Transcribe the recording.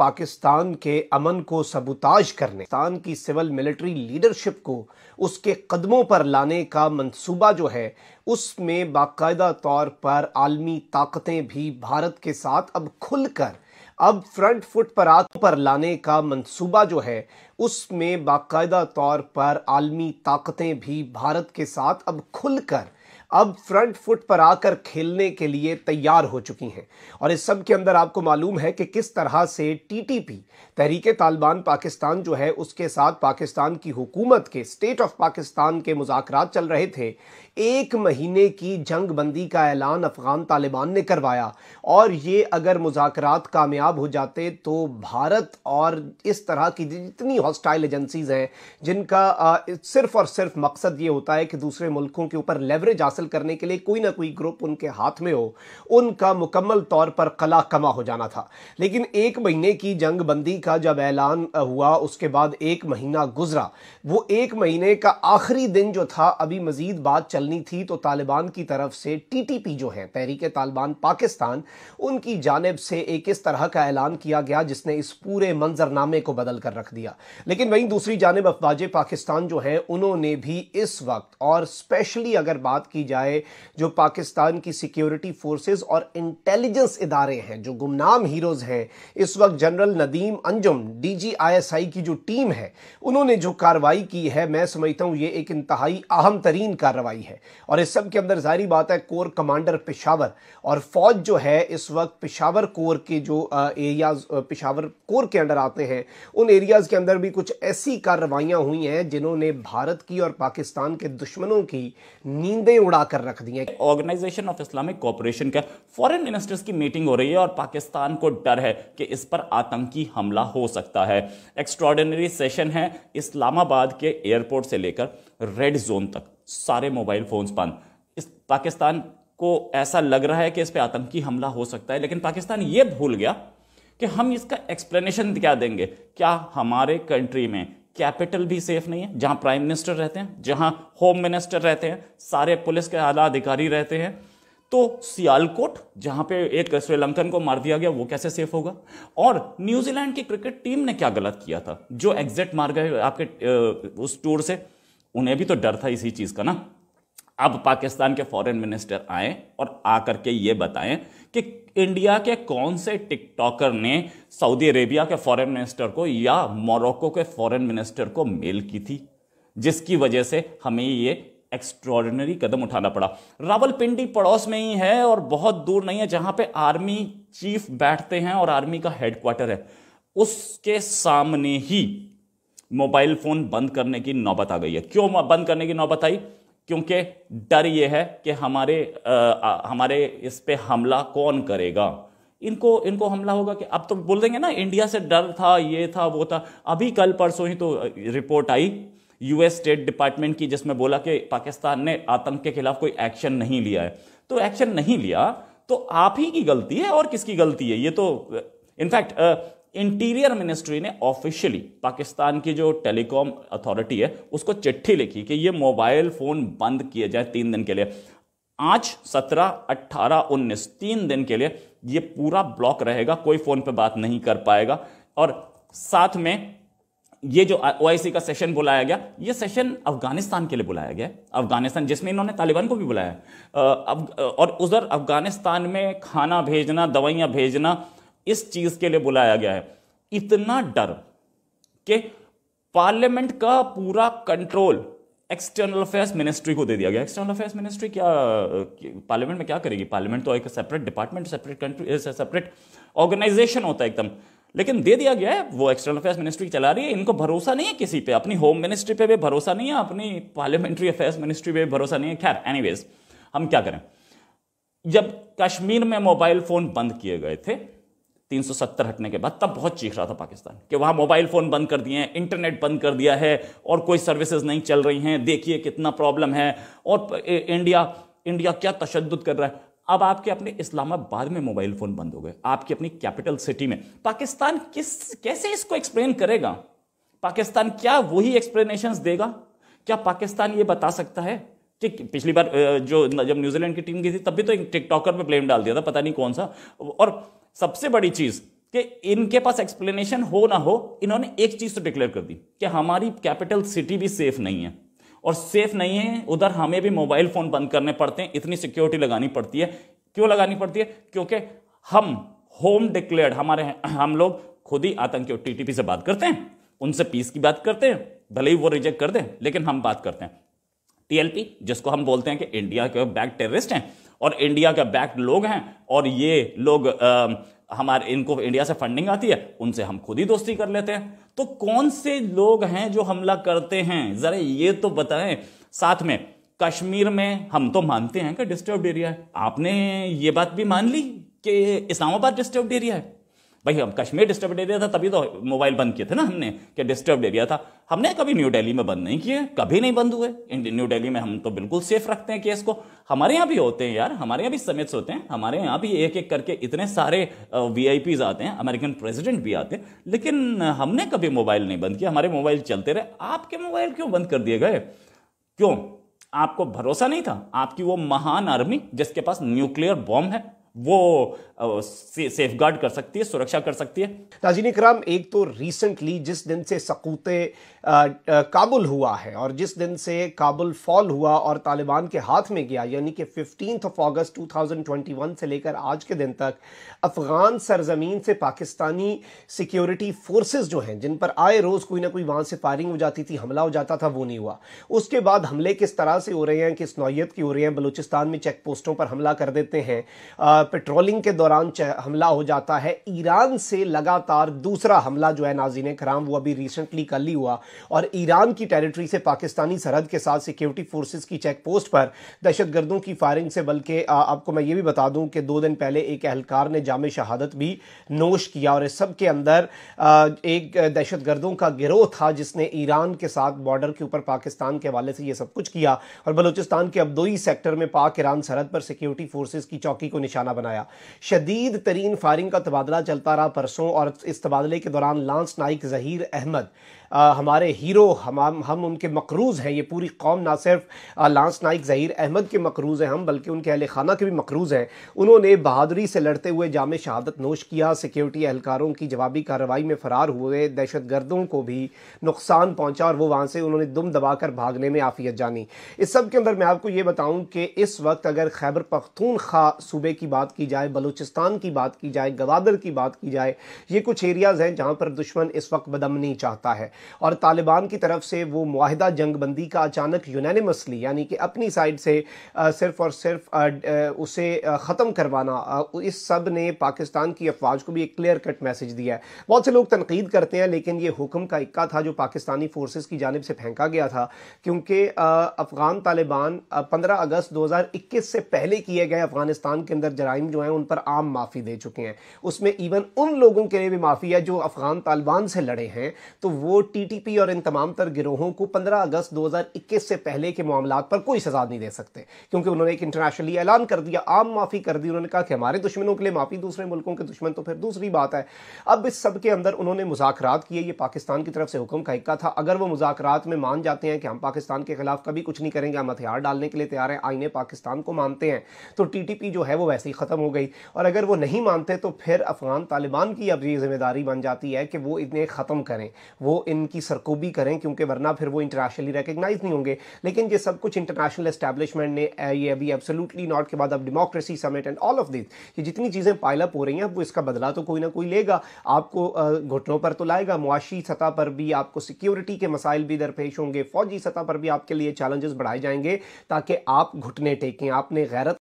पाकिस्तान के अमन को सबूताज करने पाकिस्तान की सिविल मिलिट्री लीडरशिप को उसके कदमों पर लाने का मंसूबा जो है उसमें बाकायदा तौर पर आलमी ताकतें भी भारत के साथ अब खुलकर अब फ्रंट फुट पर आत पर लाने का मंसूबा जो है उसमें बाकायदा तौर पर आलमी ताकतें भी भारत के साथ अब खुलकर अब फ्रंट फुट पर आकर खेलने के लिए तैयार हो चुकी हैं और इस सब के अंदर आपको मालूम है कि किस तरह से टीटीपी तहरीक तालिबान पाकिस्तान जो है उसके साथ पाकिस्तान की हुकूमत के स्टेट ऑफ पाकिस्तान के मुजाकर चल रहे थे एक महीने की जंग बंदी का ऐलान अफगान तालिबान ने करवाया और ये अगर मुजाकरात कामयाब हो जाते तो भारत और इस तरह की जितनी हॉस्टाइल एजेंसीज हैं जिनका सिर्फ और सिर्फ मकसद ये होता है कि दूसरे मुल्कों के ऊपर लेवरेज आ हासिल करने के लिए कोई ना कोई ग्रुप उनके हाथ में हो उनका मुकम्मल तौर पर कला कमा हो जाना था लेकिन एक महीने की जंग बंदी का जब ऐलान हुआ उसके बाद एक महीना गुजरा वो एक महीने का आखिरी दिन जो था अभी मजीद बात चलनी थी तो तालिबान की तरफ से टीटीपी जो है तहरीक तालिबान पाकिस्तान उनकी जानब से एक इस तरह का ऐलान किया गया जिसने इस पूरे मंजरनामे को बदल कर रख दिया लेकिन वहीं दूसरी जानब अफवाज पाकिस्तान जो है उन्होंने भी इस वक्त और स्पेशली अगर बात की जाए जो पाकिस्तान की सिक्योरिटी फोर्सेस और इंटेलिजेंस इदारे हैं जो गुमनाम हीरोज़ हैं इस वक्त जनरल नदीम अंजुम डीजीआईएसआई की जो टीम है उन्होंने जो कार्रवाई की है मैं समझता हूँ ये एक इंतहाई अहम तरीन कार्रवाई है और इस सब के अंदर जारी बात है कोर कमांडर पेशावर और फौज जो है इस वक्त पेशावर कोर के जो एरियाज पेशावर कोर के अंडर आते हैं उन एरियाज के अंदर भी कुछ ऐसी कार्रवाइयां हुई हैं जिन्होंने भारत की और पाकिस्तान के दुश्मनों की नींदें उड़ा लाकर रख दिए ऑर्गेनाइजेशन ऑफ इस्लामिक कॉपरेशन का फॉरेन मिनिस्टर्स की मीटिंग हो रही है और पाकिस्तान को डर है कि इस पर आतंकी हमला हो सकता है एक्स्ट्रॉर्डनरी सेशन है इस्लामाबाद के एयरपोर्ट से लेकर रेड जोन तक सारे मोबाइल फोन्स बंद इस पाकिस्तान को ऐसा लग रहा है कि इस पर आतंकी हमला हो सकता है लेकिन पाकिस्तान ये भूल गया कि हम इसका एक्सप्लेनेशन क्या देंगे क्या हमारे कंट्री में कैपिटल भी सेफ नहीं है जहां प्राइम मिनिस्टर रहते हैं जहां होम मिनिस्टर रहते हैं सारे पुलिस के आला अधिकारी रहते हैं तो सियालकोट जहां पे एक श्रीलंकन को मार दिया गया वो कैसे सेफ होगा और न्यूजीलैंड की क्रिकेट टीम ने क्या गलत किया था जो एग्जिट मार गए आपके उस टूर से उन्हें भी तो डर था इसी चीज का ना अब पाकिस्तान के फॉरेन मिनिस्टर आए और आकर के ये बताएं कि इंडिया के कौन से टिकटॉकर ने सऊदी अरेबिया के फॉरेन मिनिस्टर को या मोरक्को के फॉरेन मिनिस्टर को मेल की थी जिसकी वजह से हमें ये एक्स्ट्रॉर्डनरी कदम उठाना पड़ा रावलपिंडी पड़ोस में ही है और बहुत दूर नहीं है जहां पे आर्मी चीफ बैठते हैं और आर्मी का हेडक्वार्टर है उसके सामने ही मोबाइल फोन बंद करने की नौबत आ गई है क्यों बंद करने की नौबत आई क्योंकि डर ये है कि हमारे आ, हमारे इस पर हमला कौन करेगा इनको इनको हमला होगा कि अब तो बोल देंगे ना इंडिया से डर था ये था वो था अभी कल परसों ही तो रिपोर्ट आई यूएस स्टेट डिपार्टमेंट की जिसमें बोला कि पाकिस्तान ने आतंक के खिलाफ कोई एक्शन नहीं लिया है तो एक्शन नहीं लिया तो आप ही की गलती है और किसकी गलती है ये तो इनफैक्ट इंटीरियर मिनिस्ट्री ने ऑफिशियली पाकिस्तान की जो टेलीकॉम अथॉरिटी है उसको चिट्ठी लिखी कि ये मोबाइल फ़ोन बंद किए जाए तीन दिन के लिए आज सत्रह अट्ठारह उन्नीस तीन दिन के लिए ये पूरा ब्लॉक रहेगा कोई फ़ोन पे बात नहीं कर पाएगा और साथ में ये जो ओ का सेशन बुलाया गया ये सेशन अफगानिस्तान के लिए बुलाया गया अफगानिस्तान जिसमें इन्होंने तालिबान को भी बुलाया और उधर अफगानिस्तान में खाना भेजना दवाइयाँ भेजना इस चीज के लिए बुलाया गया है इतना डर कि पार्लियामेंट का पूरा कंट्रोल एक्सटर्नल अफेयर्स मिनिस्ट्री को दे दिया गया एक्सटर्नल अफेयर्स मिनिस्ट्री क्या पार्लियामेंट में क्या करेगी पार्लियामेंट तो एक separate department separate country separate organisation होता है एकदम लेकिन दे दिया गया है वो एक्सटर्नल अफेयर्स मिनिस्ट्री चला रही है इनको भरोसा नहीं है किसी पे अपनी होम मिनिस्ट्री पे भी भरोसा नहीं है अपनी पार्लियामेंट्री अफेयर्स मिनिस्ट्री पे भी भरोसा नहीं है खैर एनीवेज हम क्या करें जब कश्मीर में मोबाइल फोन बंद किए गए थे 370 हटने के बाद तब बहुत चीख रहा था पाकिस्तान कि वहाँ मोबाइल फ़ोन बंद कर दिए हैं इंटरनेट बंद कर दिया है और कोई सर्विसेज नहीं चल रही हैं देखिए कितना प्रॉब्लम है और इंडिया इंडिया क्या तशद कर रहा है अब आपके अपने इस्लामाबाद में मोबाइल फ़ोन बंद हो गए आपकी अपनी कैपिटल सिटी में पाकिस्तान किस कैसे इसको एक्सप्लेन करेगा पाकिस्तान क्या वही एक्सप्लेनेशंस देगा क्या पाकिस्तान ये बता सकता है ठीक पिछली बार जो जब न्यूजीलैंड की टीम गई थी तब भी तो एक टिकटॉकर पर ब्लेम डाल दिया था पता नहीं कौन सा और सबसे बड़ी चीज़ कि इनके पास एक्सप्लेनेशन हो ना हो इन्होंने एक चीज़ तो डिक्लेयर कर दी कि हमारी कैपिटल सिटी भी सेफ नहीं है और सेफ नहीं है उधर हमें भी मोबाइल फ़ोन बंद करने पड़ते हैं इतनी सिक्योरिटी लगानी पड़ती है क्यों लगानी पड़ती है क्योंकि हम होम डिक्लेयर हमारे हम लोग खुद ही आतंकी टी से बात करते हैं उनसे पीस की बात करते हैं भले ही वो रिजेक्ट कर दें लेकिन हम बात करते हैं टीएलपी जिसको हम बोलते हैं कि इंडिया के बैक टेररिस्ट हैं और इंडिया के बैक लोग हैं और ये लोग आ, हमारे इनको इंडिया से फंडिंग आती है उनसे हम खुद ही दोस्ती कर लेते हैं तो कौन से लोग हैं जो हमला करते हैं जरा ये तो बताएं साथ में कश्मीर में हम तो मानते हैं कि डिस्टर्ब एरिया है आपने ये बात भी मान ली कि इस्लामाबाद डिस्टर्ब एरिया है भाई हम कश्मीर डिस्टर्ब एरिया था तभी तो मोबाइल बंद किए थे ना हमने कि डिस्टर्ब एरिया था हमने कभी न्यू दिल्ली में बंद नहीं किए कभी नहीं बंद हुए न्यू दिल्ली में हम तो बिल्कुल सेफ रखते हैं केस को हमारे यहाँ भी होते हैं यार हमारे यहाँ भी समिट्स होते हैं हमारे यहाँ भी एक एक करके इतने सारे वी आते हैं अमेरिकन प्रेजिडेंट भी आते हैं लेकिन हमने कभी मोबाइल नहीं बंद किया हमारे मोबाइल चलते रहे आपके मोबाइल क्यों बंद कर दिए गए क्यों आपको भरोसा नहीं था आपकी वो महान आर्मी जिसके पास न्यूक्लियर बॉम्ब है वो सेफ गार्ड कर सकती है सुरक्षा कर सकती है नाजीन कराम एक तो रिसेंटली जिस दिन से सकूत काबुल हुआ है और जिस दिन से काबुल फॉल हुआ और तालिबान के हाथ में गया यानी कि फिफ्टीन ऑफ अगस्त 2021 से लेकर आज के दिन तक अफ़गान सरजमीन से पाकिस्तानी सिक्योरिटी फोर्सेस जो हैं जिन पर आए रोज़ कोई ना कोई वहां से फायरिंग हो जाती थी हमला हो जाता था वो नहीं हुआ उसके बाद हमले किस तरह से हो रहे हैं किस नौत की हो रही है बलूचिस्तान में चेक पोस्टों पर हमला कर देते हैं पेट्रोलिंग के दौरान हमला हो जाता है ईरान से लगातार दूसरा हमला जो है नाजीन कराम वो अभी रिसेंटली कल ही हुआ और ईरान की टेरिटरी से पाकिस्तानी सरहद के साथ सिक्योरिटी फोर्सेस की चेक पोस्ट पर दहशत गर्दों की फायरिंग से बल्कि आपको मैं ये भी बता दूं कि दो दिन पहले एक एहलकार ने जाम शहादत भी नोश किया और इस सब के अंदर एक दहशत गर्दों का गिरोह था जिसने ईरान के साथ बॉर्डर के ऊपर पाकिस्तान के हवाले से यह सब कुछ किया और बलोचिस्तान के अब्दोई सेक्टर में पाक ईरान सरहद पर सिक्योरिटी फोर्सेज की चौकी को निशाना निशाना बनाया शदीद तरीन फायरिंग का तबादला चलता रहा परसों और इस तबादले के दौरान लांस नाइक जहीर अहमद आ, हमारे हीरो हम हम उनके मकरूज़ हैं ये पूरी कौम ना सिर्फ आ, लांस नाइक जहीर अहमद के मकरूज़ हैं हम बल्कि उनके अहल खाना के भी मकरूज़ हैं उन्होंने बहादुरी से लड़ते हुए जाम शहादत नोश किया सिक्योरिटी एहलकारों की जवाबी कार्रवाई में फ़रार हुए दहशत गर्दों को भी नुकसान पहुँचा और वो वहाँ से उन्होंने दुम दबाकर भागने में आफियत जानी इस सब के अंदर मैं आपको ये बताऊँ कि इस वक्त अगर खैबर पख्तून खा सूबे की बात बात की जाए बलूचिस्तान की बात की जाए गवादर की बात की जाए ये कुछ एरियाज़ हैं जहां पर दुश्मन इस वक्त बदमनी चाहता है और तालिबान की तरफ से वो माहिदा जंगबंदी का अचानक यूनानिमसली यानी कि अपनी साइड से सिर्फ और सिर्फ उसे ख़त्म करवाना इस सब ने पाकिस्तान की अफवाज को भी एक क्लियर कट मैसेज दिया है बहुत से लोग तनकीद करते हैं लेकिन ये हुक्म का इक्का था जो पाकिस्तानी फोर्सेस की जानब से फेंका गया था क्योंकि अफ़गान तालिबान पंद्रह अगस्त दो हज़ार इक्कीस से पहले किए गए अफ़गानिस्तान के अंदर जराइम जो हैं उन पर आम माफ़ी दे चुके हैं उसमें इवन उन लोगों के लिए भी माफ़ी है जो अफ़गान तालिबान से लड़े हैं तो वो टी टी पी और इन तमाम तर गिरोहों को पंद्रह अगस्त दो हज़ार इक्कीस से पहले के मामला पर कोई सज़ा नहीं दे सकते क्योंकि उन्होंने एक इंटरनेशनली ऐलान कर दिया आम माफ़ी कर दी उन्होंने कहा कि हमारे दुश्मनों के लिए माफ़ी दूसरे मुल्कों के दुश्मन तो फिर दूसरी बात है अब इस सब के अंदर उन्होंने मुजाकरात किए ये पाकिस्तान की तरफ से हुक्म का हिक्का था अगर वो मुजाकरात में मान जाते हैं कि हम पाकिस्तान के खिलाफ कभी कुछ नहीं करेंगे हम हथियार डालने के लिए तैयार हैं आईने पाकिस्तान को मानते हैं तो टी टी पी जो है वो वैसे ही ख़त्म हो गई और अगर वो नहीं मानते तो फिर अफ़गान तालिबान की अब ये जिम्मेदारी बन जाती है कि वो इन्हें ख़त्म करें वो इनकी सरकोबी करें क्योंकि वरना फिर वो इंटरनेशनली रिकगनाइज नहीं होंगे लेकिन ये सब कुछ इंटरनेशनल इस्टेबलिशमेंट ने ये अभी एब्सोलूटली नॉट के बाद अब democracy summit and all of this ये जितनी चीज़ें पायलअप हो रही हैं वो इसका बदला तो कोई ना कोई लेगा आपको घुटनों पर तो लाएगा मुआशी सतह पर भी आपको सिक्योरिटी के मसाइल भी दरपेश होंगे फौजी सतह पर भी आपके लिए चैलेंजेस बढ़ाए जाएंगे ताकि आप घुटने टेकें आपने गैरत